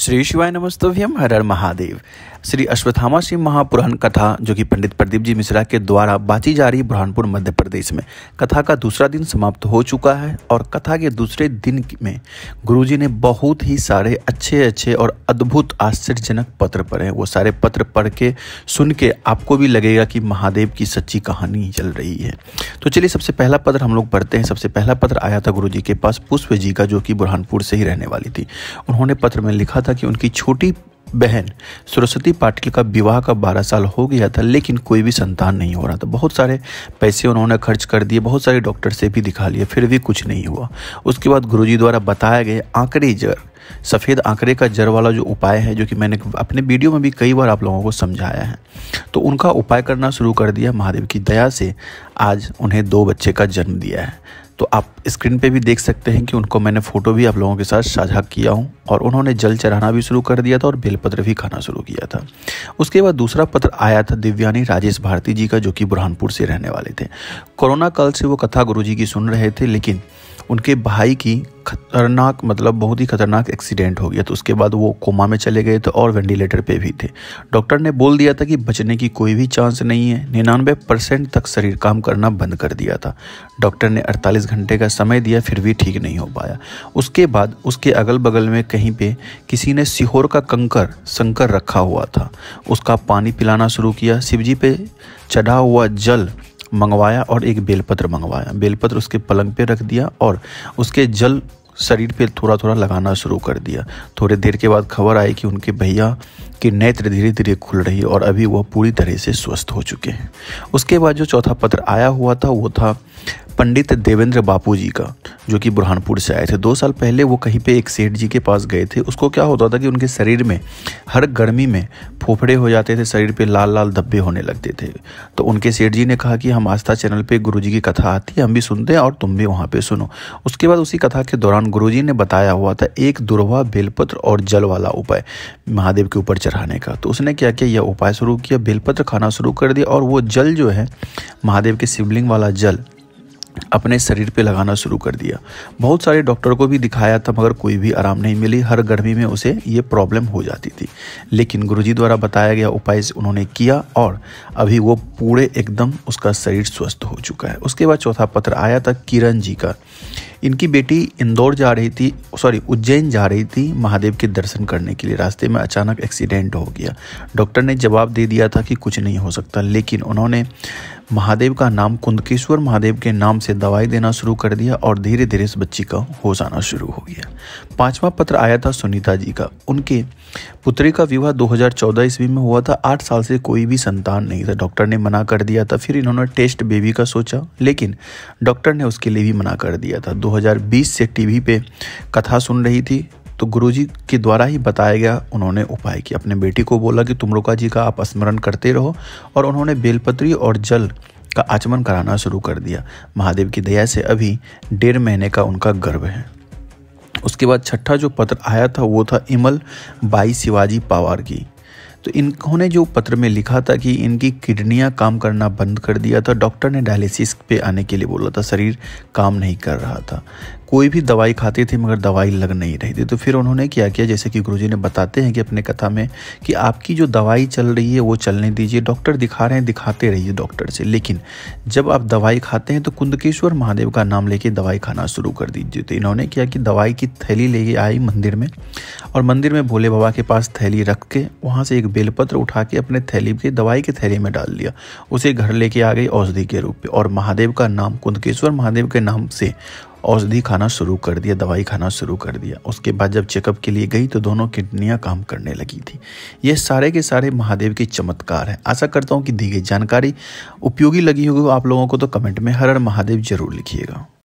श्री शिवाय नमस्तव्यम हर हर महादेव श्री अश्वत्थामा सिंह महापुराण कथा जो कि पंडित प्रदीप जी मिश्रा के द्वारा बांची जा रही बुरहानपुर मध्य प्रदेश में कथा का दूसरा दिन समाप्त हो चुका है और कथा के दूसरे दिन में गुरुजी ने बहुत ही सारे अच्छे अच्छे और अद्भुत आश्चर्यजनक पत्र पढ़े वो सारे पत्र पढ़ के सुन के आपको भी लगेगा कि महादेव की सच्ची कहानी चल रही है तो चलिए सबसे पहला पत्र हम लोग पढ़ते हैं सबसे पहला पत्र आया था गुरु के पास पुष्प जी का जो कि बुरहानपुर से ही रहने वाली थी उन्होंने पत्र में लिखा था कि उनकी छोटी बहन सरस्वती पाटिल का विवाह का बारह साल हो गया था लेकिन कोई भी संतान नहीं हो रहा था बहुत सारे पैसे उन्होंने खर्च कर दिए बहुत सारे डॉक्टर से भी दिखा लिए फिर भी कुछ नहीं हुआ उसके बाद गुरुजी द्वारा बताया गया आंकड़े जर सफ़ेद आंकड़े का जर वाला जो उपाय है जो कि मैंने अपने वीडियो में भी कई बार आप लोगों को समझाया है तो उनका उपाय करना शुरू कर दिया महादेव की दया से आज उन्हें दो बच्चे का जन्म दिया है तो आप स्क्रीन पे भी देख सकते हैं कि उनको मैंने फ़ोटो भी आप लोगों के साथ साझा किया हूँ और उन्होंने जल चढ़ाना भी शुरू कर दिया था और बेलपत्र भी खाना शुरू किया था उसके बाद दूसरा पत्र आया था दिव्यानी राजेश भारती जी का जो कि बुरहानपुर से रहने वाले थे कोरोना काल से वो कथा गुरु जी की सुन रहे थे लेकिन उनके भाई की खतरनाक मतलब बहुत ही खतरनाक एक्सीडेंट हो गया तो उसके बाद वो कोमा में चले गए थे और वेंटिलेटर पे भी थे डॉक्टर ने बोल दिया था कि बचने की कोई भी चांस नहीं है निन्यानवे परसेंट तक शरीर काम करना बंद कर दिया था डॉक्टर ने 48 घंटे का समय दिया फिर भी ठीक नहीं हो पाया उसके बाद उसके अगल बगल में कहीं पर किसी ने सीहोर का कंकर शंकर रखा हुआ था उसका पानी पिलाना शुरू किया शिवजी पे चढ़ा हुआ जल मंगवाया और एक बेलपत्र मंगवाया बेलपत्र उसके पलंग पे रख दिया और उसके जल शरीर पे थोड़ा थोड़ा लगाना शुरू कर दिया थोड़ी देर के बाद खबर आई कि उनके भैया कि नेत्र धीरे धीरे खुल रही और अभी वह पूरी तरह से स्वस्थ हो चुके हैं उसके बाद जो चौथा पत्र आया हुआ था वो था पंडित देवेंद्र बापू जी का जो कि बुरहानपुर से आए थे दो साल पहले वो कहीं पे एक सेठ जी के पास गए थे उसको क्या होता था कि उनके शरीर में हर गर्मी में फोफड़े हो जाते थे शरीर पे लाल लाल धब्बे होने लगते थे तो उनके सेठ जी ने कहा कि हम आस्था चैनल पे जी की कथा आती है हम भी सुनते हैं और तुम भी वहाँ पर सुनो उसके बाद उसी कथा के दौरान गुरु जी ने बताया हुआ था एक दुर्वा बेलपत्र और जल वाला उपाय महादेव के ऊपर चढ़ाने का तो उसने क्या किया यह उपाय शुरू किया बेलपत्र खाना शुरू कर दिया और वो जल जो है महादेव के शिवलिंग वाला जल अपने शरीर पे लगाना शुरू कर दिया बहुत सारे डॉक्टर को भी दिखाया था मगर कोई भी आराम नहीं मिली हर गर्मी में उसे ये प्रॉब्लम हो जाती थी लेकिन गुरुजी द्वारा बताया गया उपाय उन्होंने किया और अभी वो पूरे एकदम उसका शरीर स्वस्थ हो चुका है उसके बाद चौथा पत्र आया था किरण जी का इनकी बेटी इंदौर जा रही थी सॉरी उज्जैन जा रही थी महादेव के दर्शन करने के लिए रास्ते में अचानक एक्सीडेंट हो गया डॉक्टर ने जवाब दे दिया था कि कुछ नहीं हो सकता लेकिन उन्होंने महादेव का नाम कुंदकेश्वर महादेव के नाम से दवाई देना शुरू कर दिया और धीरे धीरे इस बच्ची का हो जाना शुरू हो गया पांचवा पत्र आया था सुनीता जी का उनके पुत्री का विवाह 2014 ईस्वी में हुआ था आठ साल से कोई भी संतान नहीं था डॉक्टर ने मना कर दिया था फिर इन्होंने टेस्ट बेबी का सोचा लेकिन डॉक्टर ने उसके लिए भी मना कर दिया था 2020 से टीवी पे कथा सुन रही थी तो गुरुजी के द्वारा ही बताया गया उन्होंने उपाय किया अपने बेटी को बोला कि तुम जी का आप स्मरण करते रहो और उन्होंने बेलपत्री और जल का आचमन कराना शुरू कर दिया महादेव की दया से अभी डेढ़ महीने का उनका गर्भ है उसके बाद छठा जो पत्र आया था वो था इमल बाई शिवाजी पावार की तो इन्होंने जो पत्र में लिखा था कि इनकी किडनियाँ काम करना बंद कर दिया था डॉक्टर ने डायलिसिस पे आने के लिए बोला था शरीर काम नहीं कर रहा था कोई भी दवाई खाते थे मगर दवाई लग नहीं रही थी तो फिर उन्होंने क्या किया जैसे कि गुरुजी ने बताते हैं कि अपने कथा में कि आपकी जो दवाई चल रही है वो चलने दीजिए डॉक्टर दिखा रहे हैं दिखाते रहिए डॉक्टर से लेकिन जब आप दवाई खाते हैं तो कुंदकेश्वर महादेव का नाम लेके दवाई खाना शुरू कर दीजिए तो इन्होंने किया कि दवाई की थैली ले आई मंदिर में और मंदिर में भोले बाबा के पास थैली रख के वहाँ से एक बेलपत्र उठा के अपने थैली के दवाई के थैली में डाल दिया उसे घर लेके आ गई औषधि के रूप में और महादेव का नाम कुंदकेश्वर महादेव के नाम से औषधि खाना शुरू कर दिया दवाई खाना शुरू कर दिया उसके बाद जब चेकअप के लिए गई तो दोनों किडनियाँ काम करने लगी थी ये सारे के सारे महादेव के चमत्कार हैं आशा करता हूँ कि दी गई जानकारी उपयोगी लगी होगी आप लोगों को तो कमेंट में हर हर महादेव जरूर लिखिएगा